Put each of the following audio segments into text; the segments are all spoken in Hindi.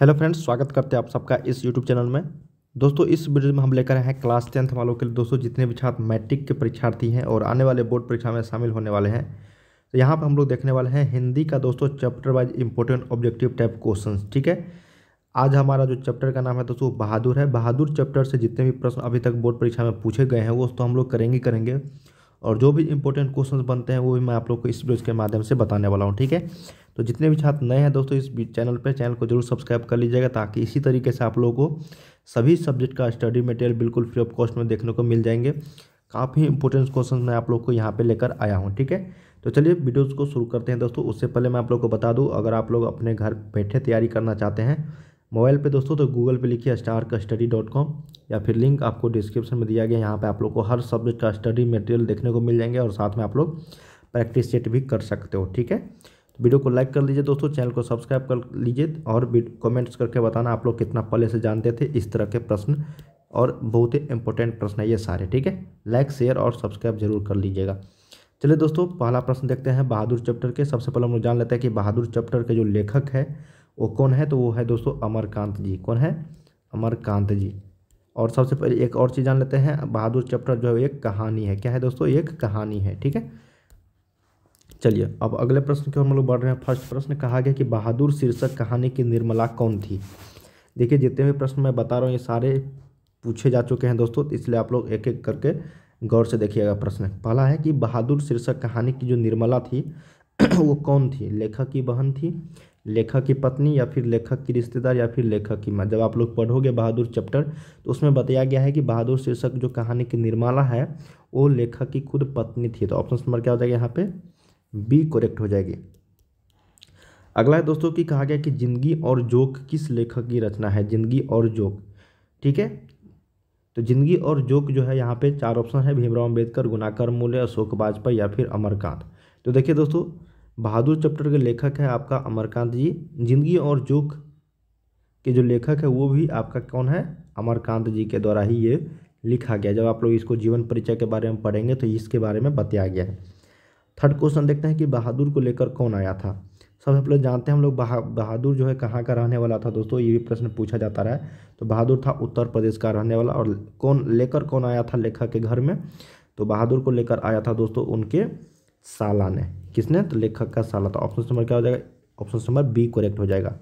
हेलो फ्रेंड्स स्वागत करते हैं आप सबका इस यूट्यूब चैनल में दोस्तों इस वीडियो में हम लेकर आए हैं क्लास टेंथ वालों के लिए दोस्तों जितने भी छात्र मैट्रिक के परीक्षार्थी हैं और आने वाले बोर्ड परीक्षा में शामिल होने वाले हैं तो यहाँ पर हम लोग देखने वाले हैं हिंदी का दोस्तों chapter wise important objective type question ठीक है आज हमारा जो चैप्टर का नाम है दोस्तों बहादुर है बहादुर चैप्टर से जितने भी प्रश्न अभी तक बोर्ड परीक्षा में पूछे गए हैं वो तो हम लोग करेंगे करेंगे और जो भी इंपॉर्टेंट क्वेश्चन बनते हैं वो भी मैं आप लोग को इस वीडियो के माध्यम से बताने वाला हूँ ठीक है तो जितने भी छात्र नए हैं दोस्तों इस चैनल पर चैनल को जरूर सब्सक्राइब कर लीजिएगा ताकि इसी तरीके से आप लोगों को सभी सब्जेक्ट का स्टडी मटेरियल बिल्कुल फ्री ऑफ कॉस्ट में देखने को मिल जाएंगे काफ़ी इंपॉर्टेंट क्वेश्चन मैं आप लोग को यहाँ पे लेकर आया हूँ ठीक है तो चलिए वीडियोज़ को शुरू करते हैं दोस्तों उससे पहले मैं आप लोग को बता दूँ अगर आप लोग अपने घर बैठे तैयारी करना चाहते हैं मोबाइल पे दोस्तों तो गूगल पे लिखिए स्टार का स्टडी डॉट कॉम या फिर लिंक आपको डिस्क्रिप्शन में दिया गया यहाँ पे आप लोग को हर सब्जेक्ट का स्टडी मटेरियल देखने को मिल जाएंगे और साथ में आप लोग प्रैक्टिस सेट भी कर सकते हो ठीक है तो वीडियो को लाइक कर लीजिए दोस्तों चैनल को सब्सक्राइब कर लीजिए और कमेंट्स करके बताना आप लोग कितना पहले से जानते थे इस तरह के प्रश्न और बहुत ही इंपॉर्टेंट प्रश्न है ये सारे ठीक है लाइक शेयर और सब्सक्राइब जरूर कर लीजिएगा चलिए दोस्तों पहला प्रश्न देखते हैं बहादुर चैप्टर के सबसे पहले हम लोग जान लेते हैं कि बहादुर चैप्टर के जो लेखक है वो कौन है तो वो है दोस्तों अमरकांत जी कौन है अमरकांत जी और सबसे पहले एक और चीज़ जान लेते हैं बहादुर चैप्टर जो है एक कहानी है क्या है दोस्तों एक कहानी है ठीक है चलिए अब अगले प्रश्न की ओर हम लोग बढ़ रहे हैं फर्स्ट प्रश्न कहा गया कि बहादुर शीर्षक कहानी की निर्मला कौन थी देखिए जितने भी प्रश्न मैं बता रहा हूँ ये सारे पूछे जा चुके हैं दोस्तों इसलिए आप लोग एक एक करके गौर से देखिएगा प्रश्न पहला है कि बहादुर शीर्षक कहानी की जो निर्मला थी वो कौन थी लेखक की बहन थी लेखक की पत्नी या फिर लेखक की रिश्तेदार या फिर लेखक की माँ जब आप लोग पढ़ोगे बहादुर चैप्टर तो उसमें बताया गया है कि बहादुर शीर्षक जो कहानी की निर्माला है वो लेखक की खुद पत्नी थी तो ऑप्शन नंबर क्या हो जाएगा यहाँ पे बी करेक्ट हो जाएगी अगला है दोस्तों की कहा गया कि जिंदगी और जोक किस लेखक की रचना है जिंदगी और जोक ठीक है तो जिंदगी और जोक जो है यहाँ पे चार ऑप्शन है भीमराव अम्बेडकर गुनाकर मूल्य अशोक वाजपेयी या फिर अमरकांत तो देखिए दोस्तों बहादुर चैप्टर के लेखक है आपका अमरकांत जी जिंदगी और जोक के जो लेखक है वो भी आपका कौन है अमरकांत जी के द्वारा ही ये लिखा गया जब आप लोग इसको जीवन परिचय के बारे में पढ़ेंगे तो इसके बारे में बताया गया है थर्ड क्वेश्चन देखते हैं कि बहादुर को लेकर कौन आया था सब आप लोग जानते हैं हम लोग बहादुर जो है कहाँ का रहने वाला था दोस्तों ये भी प्रश्न पूछा जाता रहा है तो बहादुर था उत्तर प्रदेश का रहने वाला और कौन लेकर कौन आया था लेखक के घर में तो बहादुर को लेकर आया था दोस्तों उनके साला ने किसने तो लेखक का साला तो ऑप्शन नंबर क्या हो जाएगा ऑप्शन नंबर बी करेक्ट हो जाएगा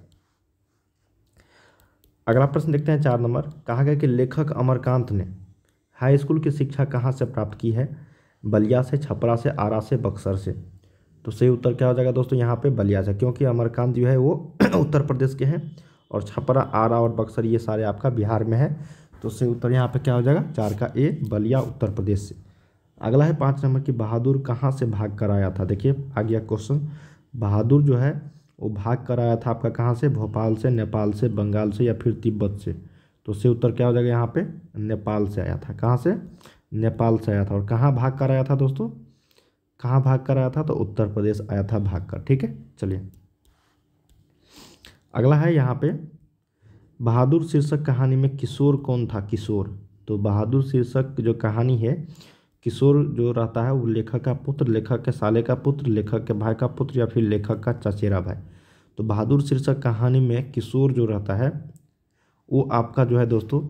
अगला प्रश्न देखते हैं चार नंबर कहा गया कि लेखक अमरकांत ने हाई स्कूल की शिक्षा कहाँ से प्राप्त की है बलिया से छपरा से आरा से बक्सर से तो सही उत्तर क्या हो जाएगा दोस्तों यहाँ पे बलिया से क्योंकि अमरकांत जो है वो उत्तर प्रदेश के हैं और छपरा आरा और बक्सर ये सारे आपका बिहार में है तो सही उत्तर यहाँ पे क्या हो जाएगा चार का ए बलिया उत्तर प्रदेश से अगला है पाँच नंबर की बहादुर कहाँ से भाग कर आया था देखिए आ गया क्वेश्चन बहादुर जो है वो भाग कर आया था आपका कहाँ से भोपाल से नेपाल से बंगाल से या फिर तिब्बत से तो उससे उत्तर क्या हो जाएगा यहाँ पे नेपाल से आया था कहाँ से नेपाल से आया था और कहाँ भाग कर आया था दोस्तों कहाँ भाग कर आया था तो उत्तर प्रदेश आया था भाग कर ठीक है चलिए अगला है यहाँ पे बहादुर शीर्षक कहानी में किशोर कौन था किशोर तो बहादुर शीर्षक जो कहानी है किशोर जो रहता है वो लेखक का पुत्र लेखक के साले का पुत्र लेखक के भाई का पुत्र या फिर लेखक का चचेरा भाई तो बहादुर शीर्षक कहानी में किशोर जो रहता है वो आपका जो है दोस्तों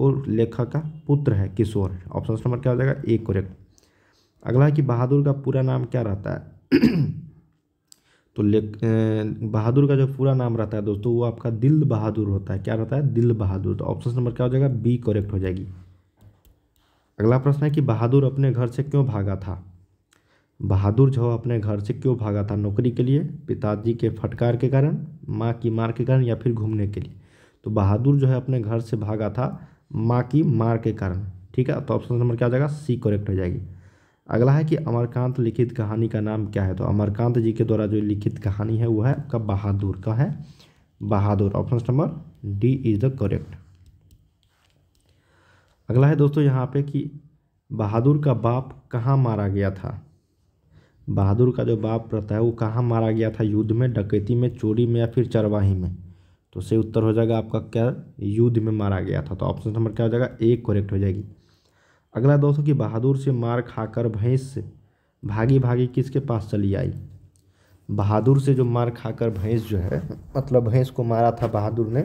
वो लेखक का पुत्र है किशोर है ऑप्शन नंबर क्या हो जाएगा ए करेक्ट अगला है कि बहादुर का पूरा नाम क्या रहता है तो ले बहादुर का जो पूरा नाम रहता है दोस्तों वो आपका दिल बहादुर होता है क्या रहता है दिल बहादुर तो ऑप्शन नंबर क्या हो जाएगा बी करेक्ट हो जाएगी अगला प्रश्न है कि बहादुर अपने घर से क्यों भागा था बहादुर जो अपने घर से क्यों भागा था नौकरी के लिए पिताजी के फटकार के कारण माँ की मार के कारण या फिर घूमने के लिए तो बहादुर जो है अपने घर से भागा था माँ की मार के कारण ठीक है तो ऑप्शन नंबर क्या हो जाएगा सी करेक्ट हो जाएगी अगला है कि अमरकांत लिखित कहानी का नाम क्या है तो अमरकांत जी के द्वारा जो लिखित कहानी है वो है आपका बहादुर का है बहादुर option number D is the correct अगला है दोस्तों यहाँ पे कि बहादुर का बाप कहाँ मारा गया था बहादुर का जो बाप रहता है वो कहाँ मारा गया था युद्ध में डकैती में चोरी में या फिर चरवाही में तो सही उत्तर हो जाएगा आपका क्या युद्ध में मारा गया था तो ऑप्शन नंबर क्या हो जाएगा एक करेक्ट हो जाएगी अगला दोस्तों कि बहादुर से मार खाकर भैंस भागी भागी किसके पास चली आई बहादुर से जो मार खाकर भैंस जो है मतलब भैंस को मारा था बहादुर ने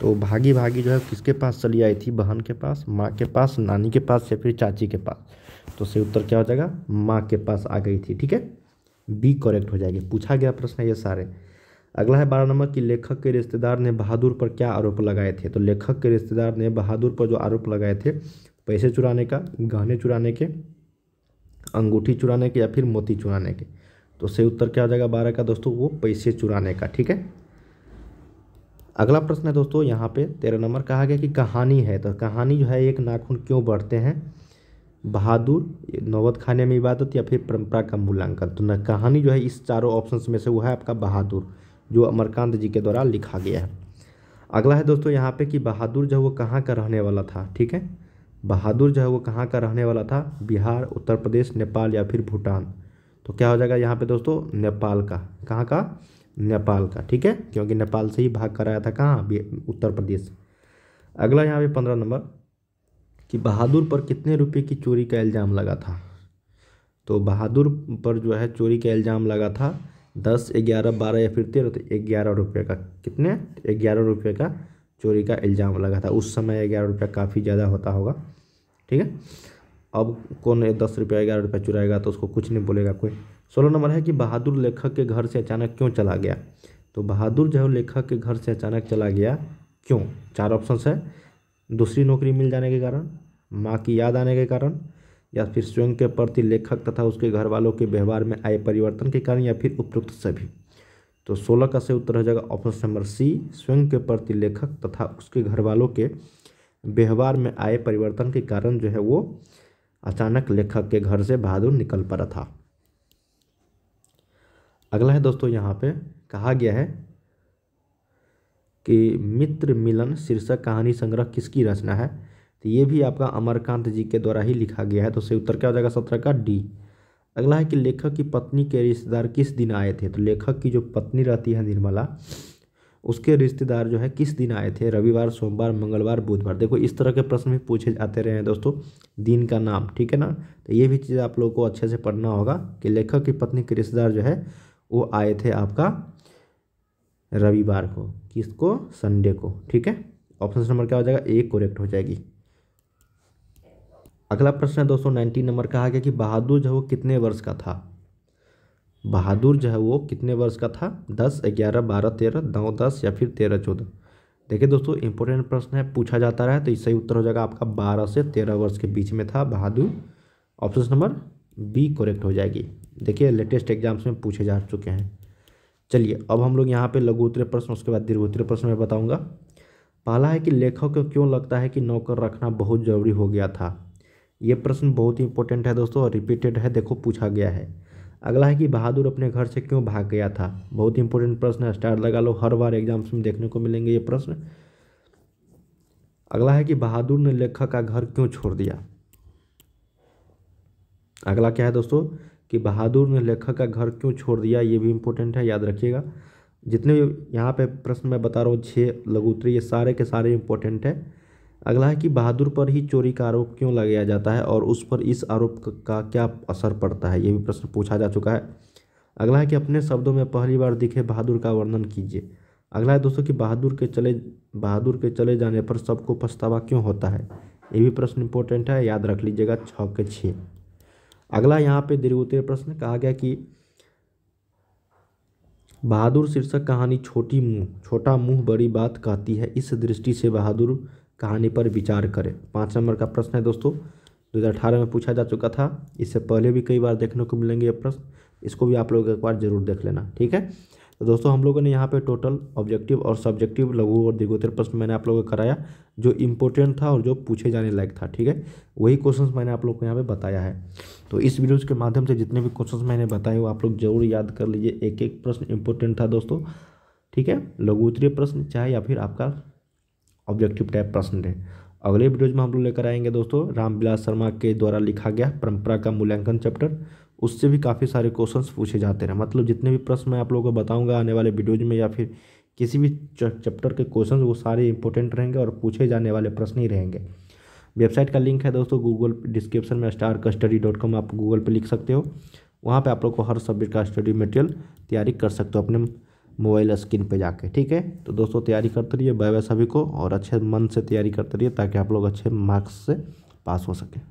तो भागी भागी जो है किसके पास चली आई थी बहन के पास माँ के पास नानी के पास या फिर चाची के पास तो सही उत्तर क्या हो जाएगा माँ के पास आ गई थी ठीक है बी करेक्ट हो जाएगी पूछा गया प्रश्न ये सारे अगला है बारह नंबर कि लेखक के रिश्तेदार ने बहादुर पर क्या आरोप लगाए थे तो लेखक के रिश्तेदार ने बहादुर पर जो आरोप लगाए थे पैसे चुराने का गहने चुराने के अंगूठी चुराने के या फिर मोती चुराने के तो सही उत्तर क्या हो जाएगा बारह का दोस्तों वो पैसे चुराने का ठीक है अगला प्रश्न है दोस्तों यहाँ पे तेरह नंबर कहा गया कि कहानी है तो कहानी जो है एक नाखून क्यों बढ़ते हैं बहादुर नौबत खाने में इबादत या फिर परंपरा का मूल्यांकन तो न कहानी जो है इस चारों ऑप्शंस में से वो है आपका बहादुर जो अमरकांत जी के द्वारा लिखा गया है अगला है दोस्तों यहाँ पे कि बहादुर जो है वो कहाँ का रहने वाला था ठीक है बहादुर जो है वो कहाँ का रहने वाला था बिहार उत्तर प्रदेश नेपाल या फिर भूटान तो क्या हो जाएगा यहाँ पे दोस्तों नेपाल का कहाँ का नेपाल का ठीक है क्योंकि नेपाल से ही भाग कराया था कहाँ उत्तर प्रदेश अगला यहाँ पे पंद्रह नंबर कि बहादुर पर कितने रुपए की चोरी का इल्ज़ाम लगा था तो बहादुर पर जो है चोरी का इल्ज़ाम लगा था दस ग्यारह बारह या फिर तेरह तो ग्यारह रुपये का कितने ग्यारह रुपये का चोरी का इल्ज़ाम लगा था उस समय ग्यारह रुपया काफ़ी ज़्यादा होता होगा ठीक है अब कौन दस रुपया ग्यारह रुपया चुराएगा तो उसको कुछ नहीं बोलेगा कोई सोलह नंबर है कि बहादुर लेखक के घर से अचानक क्यों चला गया तो बहादुर जो है लेखक के घर से अचानक चला गया क्यों चार ऑप्शन है दूसरी नौकरी मिल जाने के कारण माँ की याद आने के कारण या फिर स्वयं के प्रति लेखक तथा उसके घर वालों के व्यवहार में आए परिवर्तन के कारण या फिर उपयुक्त सभी तो सोलह का सही उत्तर हो जाएगा ऑप्शन नंबर सी स्वयं के प्रति लेखक तथा उसके घर वालों के व्यवहार में आए परिवर्तन के कारण जो है वो अचानक लेखक के घर से बहादुर निकल पड़ा था अगला है दोस्तों यहाँ पे कहा गया है कि मित्र मिलन शीर्षक कहानी संग्रह किसकी रचना है तो ये भी आपका अमरकांत जी के द्वारा ही लिखा गया है तो सही उत्तर क्या हो जाएगा सत्रह का डी अगला है कि लेखक की पत्नी के रिश्तेदार किस दिन आए थे तो लेखक की जो पत्नी रहती है निर्मला उसके रिश्तेदार जो है किस दिन आए थे रविवार सोमवार मंगलवार बुधवार देखो इस तरह के प्रश्न भी पूछे जाते रहे हैं दोस्तों दिन का नाम ठीक है ना तो ये भी चीज़ आप लोगों को अच्छे से पढ़ना होगा कि लेखक की पत्नी के रिश्तेदार जो है वो आए थे आपका रविवार को किसको संडे को ठीक है ऑप्शन नंबर क्या हो जाएगा एक करेक्ट हो जाएगी अगला प्रश्न है दोस्तों नाइनटीन नंबर कहा गया कि बहादुर जो है वो कितने वर्ष का था बहादुर जो है वो कितने वर्ष का था दस ग्यारह बारह तेरह नौ दस या फिर तेरह चौदह देखिए दोस्तों इंपॉर्टेंट प्रश्न है पूछा जाता रहा है तो सही उत्तर हो जाएगा आपका बारह से तेरह वर्ष के बीच में था बहादुर ऑप्शन नंबर बी करेक्ट हो जाएगी देखिए लेटेस्ट एग्जाम्स में पूछे जा चुके हैं चलिए अब हम लोग यहाँ पे लघु उत्तरीय प्रश्न उसके बाद दीर्घ उत्तरीय प्रश्न में बताऊँगा पहला है कि लेखक को क्यों लगता है कि नौकर रखना बहुत ज़रूरी हो गया था ये प्रश्न बहुत ही इंपॉर्टेंट है दोस्तों और रिपीटेड है देखो पूछा गया है अगला है कि बहादुर अपने घर से क्यों भाग गया था बहुत इंपॉर्टेंट प्रश्न है स्टार लगा लो हर बार एग्जाम्स में देखने को मिलेंगे ये प्रश्न अगला है कि बहादुर ने लेखक का घर क्यों छोड़ दिया अगला क्या है दोस्तों कि बहादुर ने लेखक का घर क्यों छोड़ दिया ये भी इम्पोर्टेंट है याद रखिएगा जितने भी यहाँ पे प्रश्न मैं बता रहा हूँ छः उत्तरी ये सारे के सारे इम्पोर्टेंट है अगला है कि बहादुर पर ही चोरी का आरोप क्यों लगाया जाता है और उस पर इस आरोप का क्या असर पड़ता है ये भी प्रश्न पूछा जा चुका है अगला है कि अपने शब्दों में पहली बार दिखे बहादुर का वर्णन कीजिए अगला है दोस्तों कि बहादुर के चले बहादुर के चले जाने पर सबको पछतावा क्यों होता है ये भी प्रश्न इम्पोर्टेंट है याद रख लीजिएगा छः के छः अगला यहाँ पे उत्तरीय प्रश्न कहा गया कि बहादुर शीर्षक कहानी छोटी मुंह छोटा मुंह बड़ी बात कहती है इस दृष्टि से बहादुर कहानी पर विचार करें पाँच नंबर का प्रश्न है दोस्तों 2018 में पूछा जा चुका था इससे पहले भी कई बार देखने को मिलेंगे ये प्रश्न इसको भी आप लोग एक बार जरूर देख लेना ठीक है तो दोस्तों हम लोगों ने यहाँ पे टोटल ऑब्जेक्टिव और सब्जेक्टिव लघु और दिगोत्र प्रश्न मैंने आप लोगों को कराया जो इम्पोर्टेंट था और जो पूछे जाने लायक था ठीक है वही क्वेश्चन मैंने आप लोग को यहाँ पे बताया है तो इस वीडियोज़ के माध्यम से जितने भी क्वेश्चन मैंने बताए वो आप लोग जरूर याद कर लीजिए एक एक प्रश्न इम्पोर्टेंट था दोस्तों ठीक है लघु उत्तरीय प्रश्न चाहे या फिर आपका ऑब्जेक्टिव टाइप प्रश्न है अगले वीडियोज में हम लोग लेकर आएंगे दोस्तों रामविलास शर्मा के द्वारा लिखा गया परंपरा का मूल्यांकन चैप्टर उससे भी काफ़ी सारे क्वेश्चंस पूछे जाते हैं मतलब जितने भी प्रश्न मैं आप लोगों को बताऊंगा आने वाले वीडियोज में या फिर किसी भी चैप्टर के क्वेश्चंस वो सारे इंपॉर्टेंट रहेंगे और पूछे जाने वाले प्रश्न ही रहेंगे वेबसाइट का लिंक है दोस्तों गूगल डिस्क्रिप्शन में स्टार कस्टडी डॉट कॉम आप गूगल पर लिख सकते हो वहाँ पर आप लोग को हर सब्जेक्ट का स्टडी मटेरियल तैयारी कर सकते हो अपने मोबाइल स्क्रीन पे जाके ठीक है तो दोस्तों तैयारी करते रहिए बाय बाय सभी को और अच्छे मन से तैयारी करते रहिए ताकि आप लोग अच्छे मार्क्स से पास हो सकें